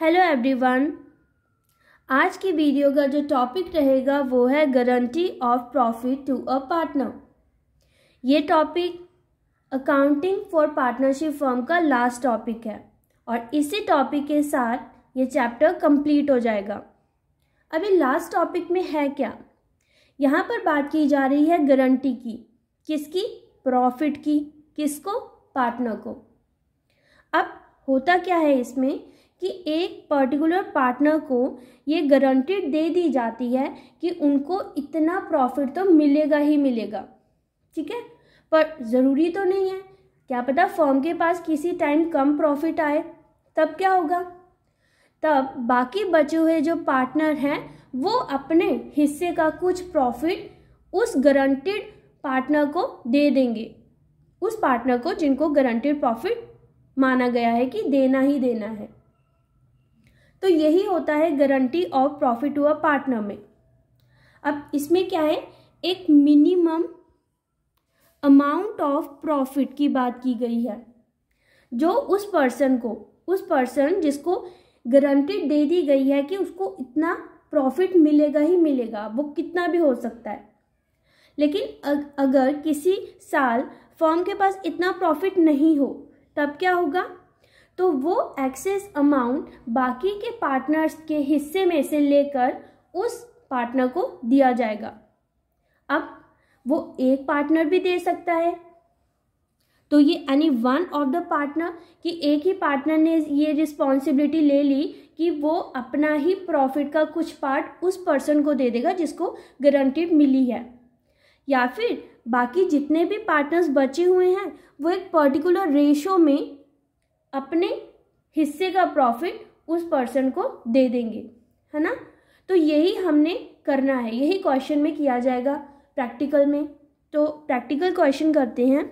hello everyone आज की video का जो टॉपिक रहेगा वो है guarantee of profit to a partner ये topic accounting for partnership firm का लास्ट टॉपिक है और इसी टॉपिक के साथ ये चैप्टर कंप्लीट हो जाएगा अभी लास्ट टॉपिक में है क्या यहाँ पर बात की जा रही है गारंटी की किसकी प्रॉफिट की किसको पार्टनर को अब होता क्या है इसमें कि एक पर्टिकुलर पार्टनर को ये गारंटी दे दी जाती है कि उनको इतना प्रॉफिट तो मिलेगा ही मिलेगा ठीक है पर ज़रूरी तो नहीं है क्या पता फॉर्म के पास किसी टाइम कम प्रॉफिट आए तब क्या होगा तब बाकी बचे हुए जो पार्टनर हैं वो अपने हिस्से का कुछ प्रॉफिट उस गारंटेड पार्टनर को दे देंगे उस पार्टनर को जिनको गारंटेड प्रॉफिट माना गया है कि देना ही देना है तो यही होता है guarantee of profit to a partner में अब इसमें क्या है एक मिनिमम अमाउंट ऑफ प्रॉफिट की बात की गई है जो उस पर्सन को उस पर्सन जिसको गारंटी दे दी गई है कि उसको इतना प्रॉफिट मिलेगा ही मिलेगा वो कितना भी हो सकता है लेकिन अगर किसी साल फर्म के पास इतना प्रॉफिट नहीं हो तब क्या होगा तो वो एक्सेस अमाउंट बाकी के पार्टनर्स के हिस्से में से लेकर उस पार्टनर को दिया जाएगा अब वो एक पार्टनर भी दे सकता है तो ये यानी वन ऑफ द पार्टनर कि एक ही पार्टनर ने ये रिस्पॉन्सिबिलिटी ले ली कि वो अपना ही प्रॉफिट का कुछ पार्ट उस पर्सन को दे देगा जिसको गारंटी मिली है या फिर बाकी जितने भी पार्टनर्स बचे हुए हैं वो एक पर्टिकुलर रेशो में अपने हिस्से का प्रॉफिट उस पर्सन को दे देंगे है ना तो यही हमने करना है यही क्वेश्चन में किया जाएगा प्रैक्टिकल में तो प्रैक्टिकल क्वेश्चन करते हैं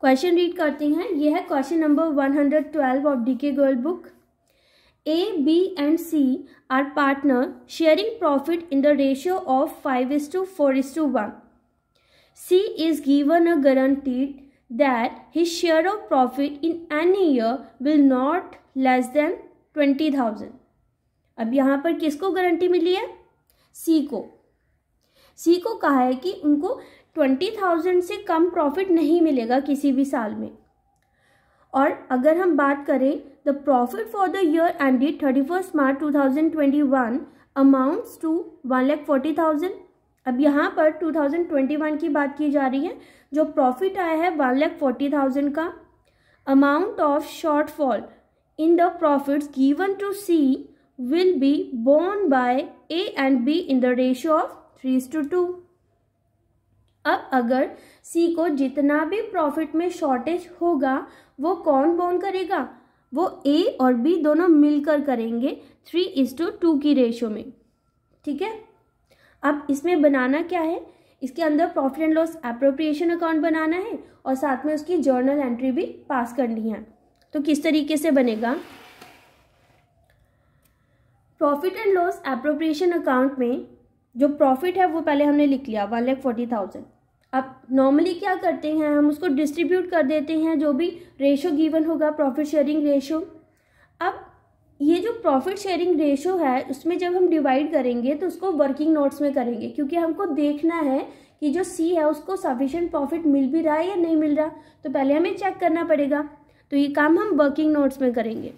क्वेश्चन रीड करते हैं यह है question number one hundred twelve of D K Goel book A B and C are partner sharing profit in the ratio of five is to four is to one C is given a guaranteed that his share of profit in any year will not less than twenty thousand अब यहाँ पर किसको guarantee मिली है सी को सी को कहा है कि उनको ट्वेंटी थाउजेंड से कम प्रॉफिट नहीं मिलेगा किसी भी साल में और अगर हम बात करें the profit for the year ended thirty first March two thousand twenty one amounts to one lakh forty thousand अब यहाँ पर 2021 की बात की जा रही है जो प्रॉफिट आया है वन लैख फोर्टी थाउजेंड का amount of shortfall in the profits given to C will be borne by A and B in the ratio of three to two अब अगर सी को जितना भी प्रॉफिट में शॉर्टेज होगा वो कौन बोर्न करेगा वो ए और बी दोनों मिलकर करेंगे थ्री इज टू टू की रेशो में ठीक है अब इसमें बनाना क्या है इसके अंदर profit and loss appropriation account बनाना है और साथ में उसकी जर्नल एंट्री भी पास करनी है तो किस तरीके से बनेगा profit and loss appropriation account में जो प्रॉफिट है वो पहले हमने लिख लिया वन लैख फोर्टी थाउजेंड अब नॉर्मली क्या करते हैं हम उसको डिस्ट्रीब्यूट कर देते हैं जो भी रेशो गिवन होगा प्रॉफिट शेयरिंग रेशो अब ये जो प्रॉफिट शेयरिंग रेशो है उसमें जब हम डिवाइड करेंगे तो उसको वर्किंग नोट्स में करेंगे क्योंकि हमको देखना है कि जो सी है उसको सफिशियंट प्रॉफिट मिल भी रहा है या नहीं मिल रहा तो पहले हमें चेक करना पड़ेगा तो ये काम हम वर्किंग नोट्स में करेंगे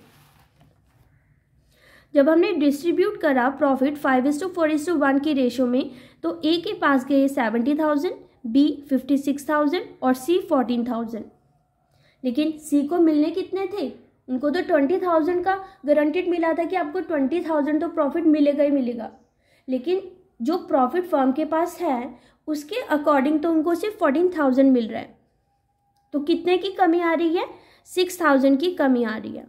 जब हमने डिस्ट्रीब्यूट करा profit five is to four is to one की रेशो में तो ए के पास गए seventy thousand B fifty six thousand और सी फोर्टीन थाउजेंड लेकिन सी को मिलने कितने थे उनको तो ट्वेंटी थाउजेंड का गारंटेड मिला था कि आपको ट्वेंटी थाउजेंड तो प्रॉफिट मिलेगा ही मिलेगा लेकिन जो प्रॉफिट फर्म के पास है उसके अकॉर्डिंग तो उनको सिर्फ फोर्टीन थाउजेंड मिल रहा है तो कितने की कमी आ रही है सिक्स थाउजेंड की कमी आ रही है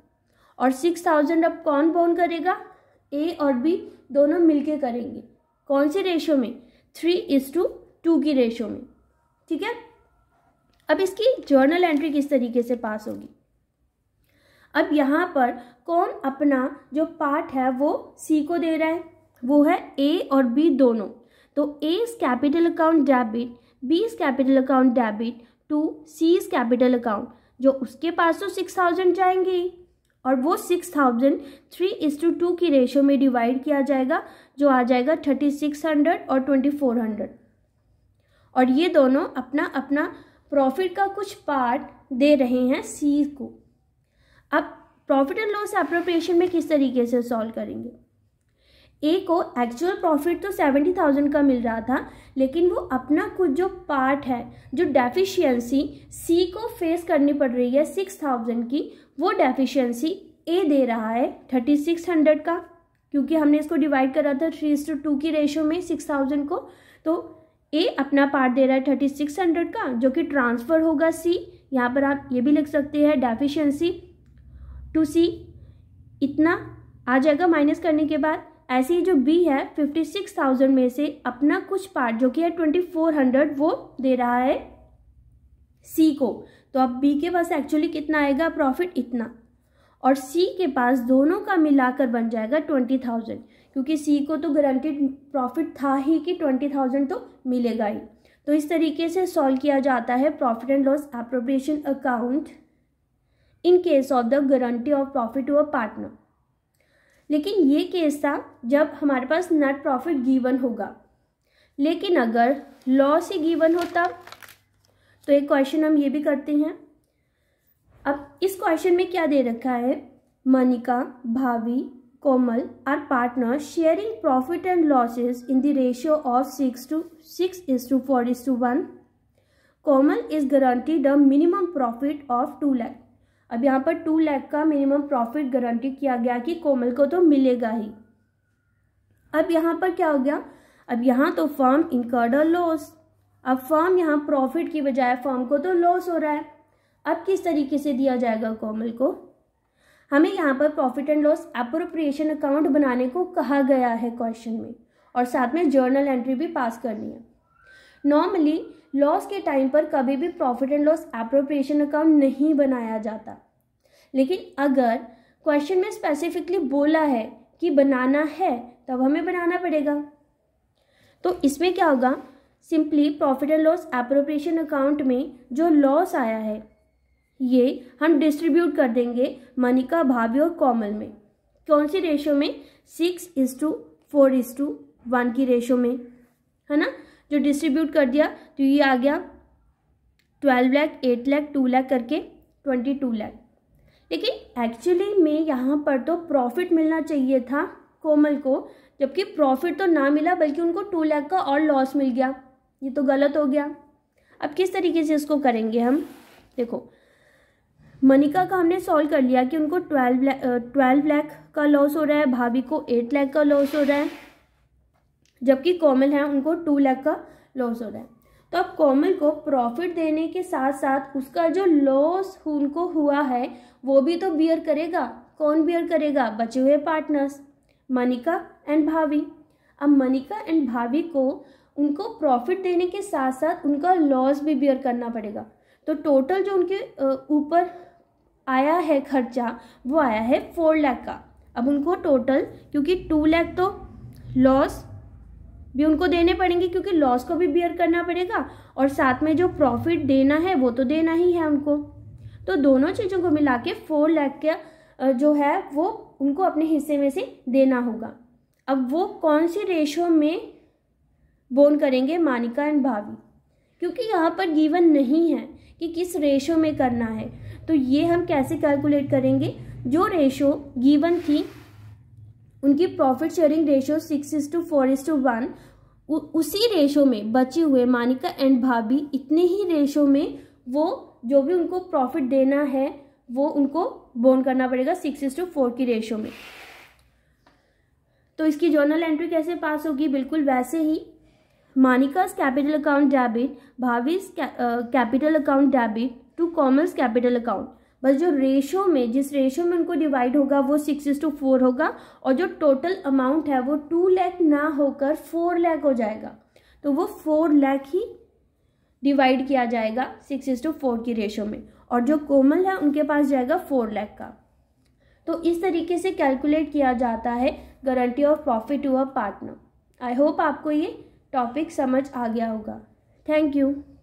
और सिक्स थाउजेंड अब कौन बॉन करेगा ए और बी दोनों मिलके करेंगे कौन से रेशो में थ्री इज टू टू की रेशो में ठीक है अब इसकी जर्नल एंट्री किस तरीके से पास होगी अब यहाँ पर कौन अपना जो पार्ट है वो सी को दे रहा है वो है ए और बी दोनों तो A capital account debit B capital account debit to C capital account जो उसके पास तो सिक्स थाउजेंड जाएंगे और वो six thousand three is to two की रेशो में डिवाइड किया जाएगा जो आ जाएगा थर्टी सिक्स हंड्रेड और ट्वेंटी फोर हंड्रेड और ये दोनों अपना अपना प्रॉफिट का कुछ पार्ट दे रहे हैं सी को अब प्रॉफिट एंड लॉस अप्रोप्रिएशन में किस तरीके से सॉल्व करेंगे ए को एक्चुअल प्रॉफिट तो सेवेंटी थाउजेंड का मिल रहा था लेकिन वो अपना कुछ जो पार्ट है जो डेफिशिएंसी सी को फेस करनी पड़ रही है सिक्स थाउजेंड की वो डेफिशिएंसी ए दे रहा है थर्टी सिक्स हंड्रेड का क्योंकि हमने इसको डिवाइड करा था थ्री टू टू की रेशो में सिक्स थाउजेंड को तो ए अपना पार्ट दे रहा है थर्टी सिक्स हंड्रेड का जो कि ट्रांसफ़र होगा सी यहाँ पर आप ये भी लिख सकते हैं डेफिशिएंसी टू सी इतना आ जाएगा माइनस करने के बाद ऐसे ही जो बी है फिफ्टी सिक्स थाउजेंड में से अपना कुछ पार्ट जो कि है ट्वेंटी फोर हंड्रेड वो दे रहा है सी को तो अब बी के पास एक्चुअली कितना आएगा प्रॉफिट इतना और सी के पास दोनों का मिलाकर बन जाएगा ट्वेंटी थाउजेंड क्योंकि सी को तो गारंटेड प्रॉफिट था ही कि ट्वेंटी थाउजेंड तो मिलेगा ही तो इस तरीके से सॉल्व किया जाता है profit and loss appropriation account in case of the guarantee of profit to a partner लेकिन ये केस था जब हमारे पास नेट प्रॉफिट गिवन होगा लेकिन अगर लॉस ही गिवन होता तो एक क्वेश्चन हम ये भी करते हैं अब इस क्वेश्चन में क्या दे रखा है Manika Bhavi Komal are partner sharing profit and losses in the ratio of six to six is to four is to one Komal is guaranteed a minimum profit of two lakh अब यहाँ पर टू लैख का मिनिमम प्रॉफिट गारंटी किया गया कि कोमल को तो मिलेगा ही अब यहाँ पर क्या हो गया अब यहाँ तो फर्म इनकर्ड लॉस अब फर्म यहाँ प्रॉफिट की बजाय फर्म को तो लॉस हो रहा है अब किस तरीके से दिया जाएगा कोमल को हमें यहाँ पर profit and loss appropriation account बनाने को कहा गया है क्वेश्चन में और साथ में जर्नल एंट्री भी पास करनी है नॉर्मली लॉस के टाइम पर कभी भी profit and loss appropriation account नहीं बनाया जाता लेकिन अगर क्वेश्चन में स्पेसिफिकली बोला है कि बनाना है तब हमें बनाना पड़ेगा तो इसमें क्या होगा simply profit and loss appropriation account में जो लॉस आया है ये हम डिस्ट्रीब्यूट कर देंगे मनिका भाभी और कॉमल में कौन सी रेशो में six is to four is to one की रेशो में है ना जो डिस्ट्रीब्यूट कर दिया तो ये आ गया twelve lakh eight lakh two lakh करके ट्वेंटी टू लैख लेकिन एक्चुअली में यहाँ पर तो प्रॉफिट मिलना चाहिए था कोमल को जबकि प्रॉफिट तो ना मिला बल्कि उनको टू लैख का और लॉस मिल गया ये तो गलत हो गया अब किस तरीके से इसको करेंगे हम देखो मनिका का हमने सॉल्व कर लिया कि उनको ट्वेल्व लैख ट्वेल्व लैख का लॉस हो रहा है भाभी को एट लैख का लॉस हो रहा है जबकि कोमल है उनको टू लाख का लॉस हो रहा है तो अब कोमल को प्रॉफिट देने के साथ साथ उसका जो लॉस उनको हुआ है वो भी तो बियर करेगा कौन बियर करेगा बचे हुए पार्टनर्स मनिका एंड भावी अब मनिका एंड भाभी को उनको प्रॉफिट देने के साथ साथ उनका लॉस भी बियर करना पड़ेगा तो टोटल जो उनके ऊपर आया है खर्चा वो आया है फोर लाख का अब उनको टोटल क्योंकि टू लाख तो लॉस भी उनको देने पड़ेंगे क्योंकि लॉस को भी बियर करना पड़ेगा और साथ में जो प्रॉफिट देना है वो तो देना ही है उनको तो दोनों चीज़ों को मिला के फोर लैख का जो है वो उनको अपने हिस्से में से देना होगा अब वो कौन से रेशो में बोन करेंगे मानिका एंड भावी क्योंकि यहाँ पर गिवन नहीं है कि किस रेशो में करना है तो ये हम कैसे कैलकुलेट करेंगे जो रेशो गिवन थी उनकी profit sharing ratio six is to four is to one उसी रेशो में बचे हुए मानिका एंड भाभी इतने ही रेशो में वो जो भी उनको प्रॉफिट देना है वो उनको बोन करना पड़ेगा सिक्स इज टू फोर की रेशो में तो इसकी जर्नल एंट्री कैसे पास होगी बिल्कुल वैसे ही Manika's capital account debit Bhavi capital account debit to Komal's capital account बस जो रेशो में जिस रेशो में उनको डिवाइड होगा वो सिक्स टू फोर होगा और जो टोटल अमाउंट है वो टू लैख ना होकर फोर लैख हो जाएगा तो वो फोर लैख ही डिवाइड किया जाएगा सिक्स टू फोर की रेशो में और जो कोमल है उनके पास जाएगा फोर लैख का तो इस तरीके से कैलकुलेट किया जाता है guarantee of profit to a partner I hope आपको ये टॉपिक समझ आ गया होगा थैंक यू